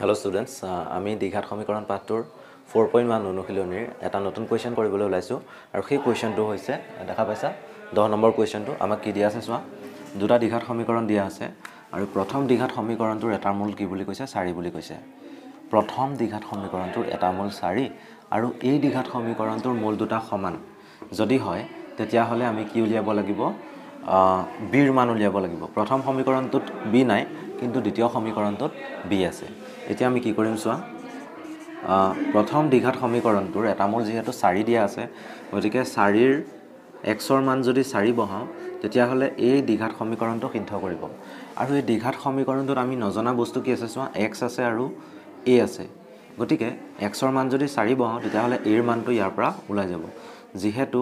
hello' students uh, আমি দীঘাত সমীকৰণ পাঠটোৰ ফ'ৰ পইণ্ট ওৱান অনুশীলনীৰ এটা নতুন কুৱেশ্যন কৰিবলৈ ওলাইছোঁ আৰু সেই কুৱেশ্যনটো হৈছে দেখা পাইছা দহ নম্বৰ কুৱেশ্যনটো আমাক কি দিয়া আছে চোৱা দুটা দীঘাত সমীকৰণ দিয়া আছে আৰু প্ৰথম দীঘাত সমীকৰণটোৰ এটা মূল কি বুলি কৈছে চাৰি বুলি কৈছে প্ৰথম দীঘাত সমীকৰণটোৰ এটা মূল চাৰি আৰু এই দীঘাত সমীকৰণটোৰ মূল দুটা সমান যদি হয় তেতিয়াহ'লে আমি কি উলিয়াব লাগিব বিৰ মান উলিয়াব লাগিব প্ৰথম সমীকৰণটোত বি নাই কিন্তু দ্বিতীয় সমীকৰণটোত বি আছে এতিয়া আমি কি কৰিম চোৱা প্ৰথম দীঘাত সমীকৰণটোৰ এটা মোৰ যিহেতু চাৰি দিয়া আছে গতিকে চাৰিৰ এক্সৰ মান যদি চাৰি বহাওঁ তেতিয়াহ'লে এই দীঘাত সমীকৰণটো সিদ্ধ কৰিব আৰু এই দীঘাত সমীকৰণটোত আমি নজনা বস্তু কি আছে চোৱা এক্স আছে আৰু এ আছে গতিকে এক্সৰ মান যদি চাৰি বহাওঁ তেতিয়াহ'লে এৰ মানটো ইয়াৰ পৰা ওলাই যাব যিহেতু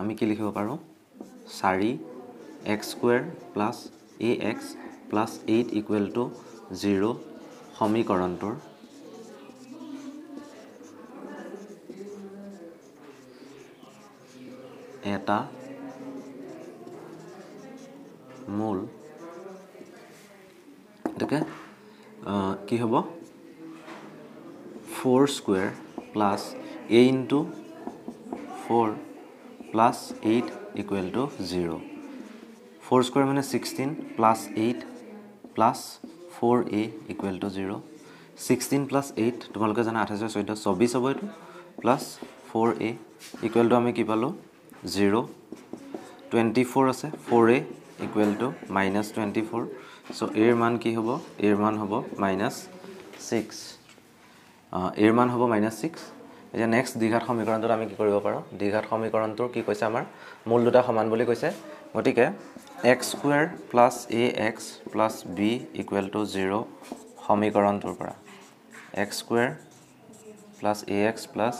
আমি কি লিখিব পাৰোঁ চাৰি x square plus a x plus eight equal to zero সমীকৰণটোৰ এটা মূল গতিকে কি হ'ব four square plus a into four plus eight equal to zero' four square মানে sixteen plus eight plus four a equal to zero' sixteen plus eight তোমালোকে জানা আঠাইছ চৈধ্য চৌবিছ হ'ব এইটো plus four a equal to আমি কি পালোঁ জিৰ' টুৱেণ্টি ফ'ৰ আছে four a equal to minus twenty four so' এৰ মান কি হ'ব এৰ মান হ'ব মাইনাছ ছিক্স এৰ মান হ'ব মাইনাছ ছিক্স এতিয়া নেক্সট দ্বিঘাত সমীকৰণটোত আমি কি কৰিব পাৰোঁ দ্বিঘাত সমীকৰণটোৰ কি কৈছে আমাৰ মূল দুটা সমান বুলি কৈছে গতিকে x square plus a x plus b equal to zero' সমীকৰণটোৰ পৰা x square plus a x plus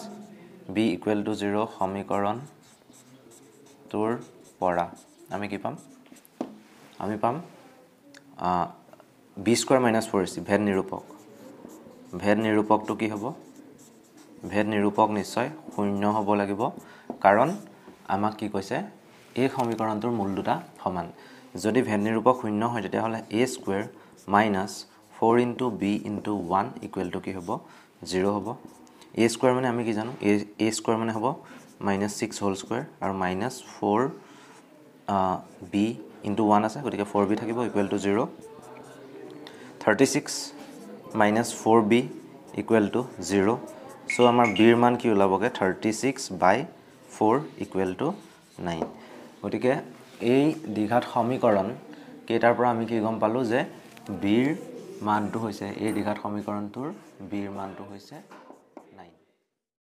b equal to zero' সমীকৰণটোৰ পৰা আমি কি পাম আমি পাম b square minus four a c ভেদ নিৰূপক ভেদ নিৰূপকটো কি হ'ব ভেদ নিৰূপক নিশ্চয় শূন্য হ'ব লাগিব কাৰণ আমাক কি কৈছে এই সমীকৰণটোৰ মূল দুটা সমান যদি ভেনী ৰূপক শূন্য হয় তেতিয়াহ'লে a square minus four into b into one equal to কি হ'ব জিৰ' হ'ব এ স্কুৱেৰ মানে আমি কি জানো এ এ স্কুৱেৰ মানে হ'ব মাইনাছ ছিক্স হ'ল স্কুৱেৰ আৰু minus four b into one আছে গতিকে ফ'ৰ বি থাকিব equal to zero' thirty six minus four b equal to zero' so' আমাৰ বিৰ মান কি ওলাবগৈ thirty six by four equal to nine গতিকে এই দীঘাত সমীকৰণ কেইটাৰ পৰা আমি কি গম পালোঁ যে বিৰ মানটো হৈছে এই দীঘাত সমীকৰণটোৰ বিৰ মানটো হৈছে